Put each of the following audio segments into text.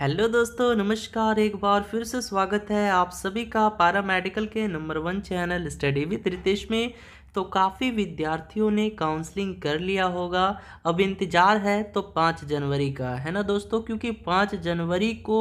hello दोस्तों नमस्कार एक बार फिर से स्वागत है आप सभी का पारा मेडिकल के number one channel study with Ritesh में तो काफ़ी विद्यार्थियों ने काउंसलिंग कर लिया होगा अब इंतज़ार है तो पाँच जनवरी का है ना दोस्तों क्योंकि पाँच जनवरी को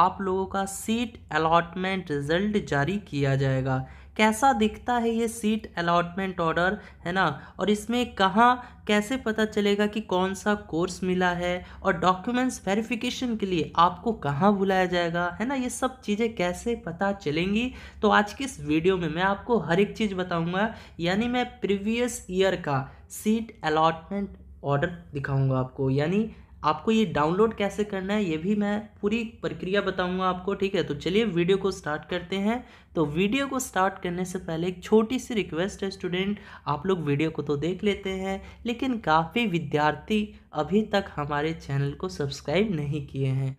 आप लोगों का सीट अलॉटमेंट रिजल्ट जारी किया जाएगा कैसा दिखता है ये सीट अलॉटमेंट ऑर्डर है ना और इसमें कहाँ कैसे पता चलेगा कि कौन सा कोर्स मिला है और डॉक्यूमेंट्स वेरिफिकेशन के लिए आपको कहाँ बुलाया जाएगा है ना ये सब चीज़ें कैसे पता चलेंगी तो आज की इस वीडियो में मैं आपको हर एक चीज़ बताऊँगा यानी मैं प्रीवियस ईयर का सीट अलॉटमेंट ऑर्डर दिखाऊँगा आपको यानी आपको ये डाउनलोड कैसे करना है ये भी मैं पूरी प्रक्रिया बताऊंगा आपको ठीक है तो चलिए वीडियो को स्टार्ट करते हैं तो वीडियो को स्टार्ट करने से पहले एक छोटी सी रिक्वेस्ट है स्टूडेंट आप लोग वीडियो को तो देख लेते हैं लेकिन काफ़ी विद्यार्थी अभी तक हमारे चैनल को सब्सक्राइब नहीं किए हैं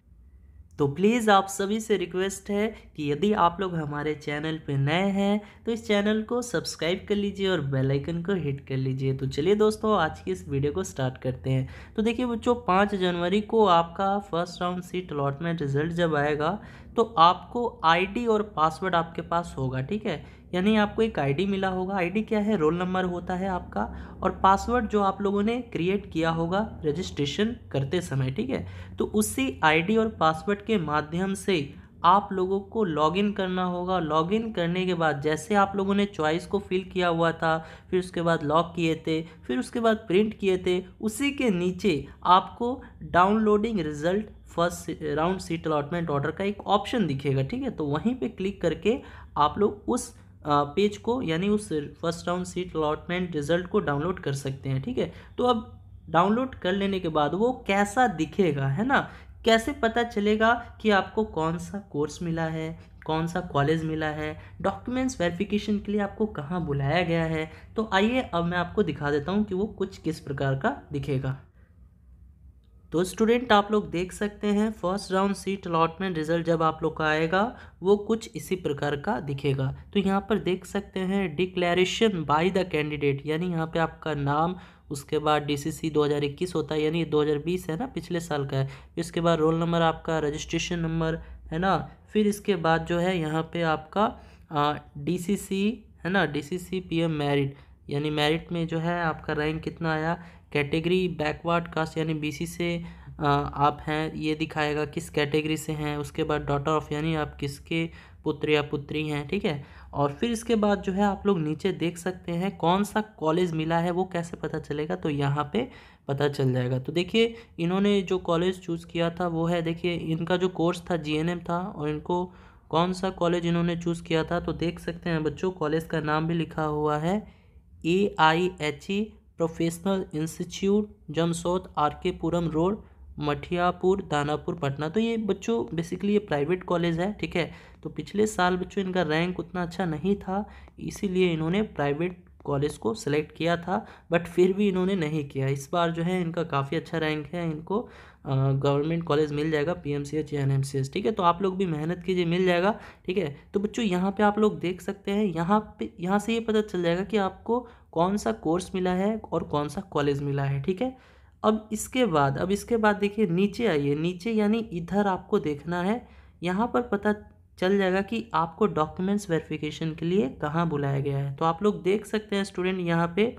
तो प्लीज़ आप सभी से रिक्वेस्ट है कि यदि आप लोग हमारे चैनल पे नए हैं तो इस चैनल को सब्सक्राइब कर लीजिए और बेल आइकन को हिट कर लीजिए तो चलिए दोस्तों आज की इस वीडियो को स्टार्ट करते हैं तो देखिए बच्चों पाँच जनवरी को आपका first round seat allotment result जब आएगा तो आपको आईडी और पासवर्ड आपके पास होगा ठीक है यानी आपको एक आईडी मिला होगा आईडी क्या है रोल नंबर होता है आपका और पासवर्ड जो आप लोगों ने क्रिएट किया होगा रजिस्ट्रेशन करते समय ठीक है तो उसी आईडी और पासवर्ड के माध्यम से आप लोगों को लॉगिन करना होगा लॉगिन करने के बाद जैसे आप लोगों ने चॉइस को फिल किया हुआ था फिर उसके बाद लॉक किए थे फिर उसके बाद प्रिंट किए थे उसी के नीचे आपको downloading result first round seat allotment order का एक ऑप्शन दिखेगा ठीक है तो वहीं पे क्लिक करके आप लोग उस पेज को यानी उस first round seat allotment result को डाउनलोड कर सकते हैं ठीक है तो अब डाउनलोड कर लेने के बाद वो कैसा दिखेगा है ना कैसे पता चलेगा कि आपको कौन सा कोर्स मिला है कौन सा कॉलेज मिला है डॉक्यूमेंट्स वेरिफिकेशन के लिए आपको कहाँ बुलाया गया है तो आइए अब मैं आपको दिखा देता हूँ कि वो कुछ किस प्रकार का दिखेगा तो स्टूडेंट आप लोग देख सकते हैं first round seat allotment result जब आप लोग का आएगा वो कुछ इसी प्रकार का दिखेगा तो यहाँ पर देख सकते हैं डिक्लेरेशन बाय द कैंडिडेट यानी यहाँ पे आपका नाम उसके बाद डीसीसी 2021 होता है यानी 2020 है ना पिछले साल का है इसके बाद रोल नंबर आपका रजिस्ट्रेशन नंबर है ना फिर इसके बाद जो है यहाँ पर आपका डी है ना डी सी मेरिट यानी मेरिट में जो है आपका रैंक कितना आया कैटेगरी बैकवर्ड कास्ट यानी बीसी से आप हैं ये दिखाएगा किस कैटेगरी से हैं उसके बाद डॉटर ऑफ यानी आप किसके पुत्र या पुत्री हैं ठीक है और फिर इसके बाद जो है आप लोग नीचे देख सकते हैं कौन सा कॉलेज मिला है वो कैसे पता चलेगा तो यहाँ पे पता चल जाएगा तो देखिए इन्होंने जो कॉलेज चूज़ किया था वो है देखिए इनका जो कोर्स था जीएनएम था और इनको कौन सा कॉलेज इन्होंने चूज़ किया था तो देख सकते हैं बच्चों कॉलेज का नाम भी लिखा हुआ है A I H E professional institute Jamshod R K Puram road Mathiapur Danapur Patna तो ये बच्चों बेसिकली ये प्राइवेट कॉलेज है ठीक है तो पिछले साल बच्चों इनका रैंक उतना अच्छा नहीं था इसीलिए इन्होंने प्राइवेट कॉलेज को सेलेक्ट किया था बट फिर भी इन्होंने नहीं किया इस बार जो है इनका काफ़ी अच्छा रैंक है इनको गवर्नमेंट कॉलेज मिल जाएगा पी एम सी एच या एन एम सी एच ठीक है तो आप लोग भी मेहनत कीजिए मिल जाएगा ठीक है तो बच्चों यहाँ पे आप लोग देख सकते हैं यहाँ पे यहाँ से ये यह पता चल जाएगा कि आपको कौन सा कोर्स मिला है और कौन सा कॉलेज मिला है ठीक है अब इसके बाद अब इसके बाद देखिए नीचे आइए नीचे यानी इधर आपको देखना है यहाँ पर पता चल जाएगा कि आपको डॉक्यूमेंट्स वेरिफिकेशन के लिए कहाँ बुलाया गया है तो आप लोग देख सकते हैं स्टूडेंट यहाँ पे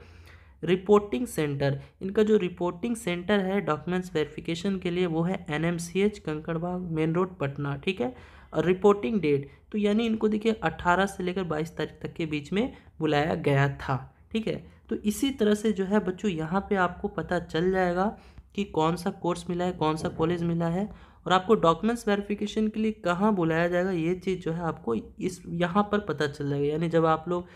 रिपोर्टिंग सेंटर इनका जो रिपोर्टिंग सेंटर है डॉक्यूमेंट्स वेरिफिकेशन के लिए वो है N M C H Kankarbagh main road Patna ठीक है और रिपोर्टिंग डेट तो यानी इनको देखिए 18 से लेकर 22 तारीख तक के बीच में बुलाया गया था ठीक है तो इसी तरह से जो है बच्चों यहाँ पे आपको पता चल जाएगा कि कौन सा कोर्स मिला है कौन सा कॉलेज मिला है और आपको डॉक्यूमेंट्स वेरिफिकेशन के लिए कहाँ बुलाया जाएगा ये चीज़ जो है आपको इस यहाँ पर पता चल जाएगा यानी जब आप लोग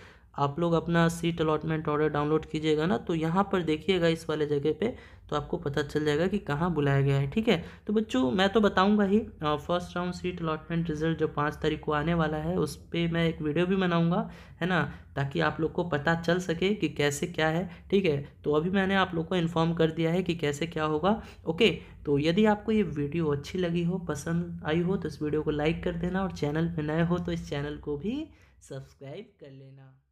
आप लोग अपना सीट अलॉटमेंट ऑर्डर डाउनलोड कीजिएगा ना तो यहाँ पर देखिएगा इस वाले जगह पे तो आपको पता चल जाएगा कि कहाँ बुलाया गया है ठीक है तो बच्चों मैं तो बताऊँगा ही first round seat allotment result जो पाँच तारीख को आने वाला है उस पर मैं एक वीडियो भी बनाऊँगा है ना ताकि आप लोग को पता चल सके कि कैसे क्या है ठीक है तो अभी मैंने आप लोग को इन्फॉर्म कर दिया है कि कैसे क्या होगा ओके तो यदि आपको ये वीडियो अच्छी लगी हो पसंद आई हो तो इस वीडियो को लाइक कर देना और चैनल पर नए हो तो इस चैनल को भी सब्सक्राइब कर लेना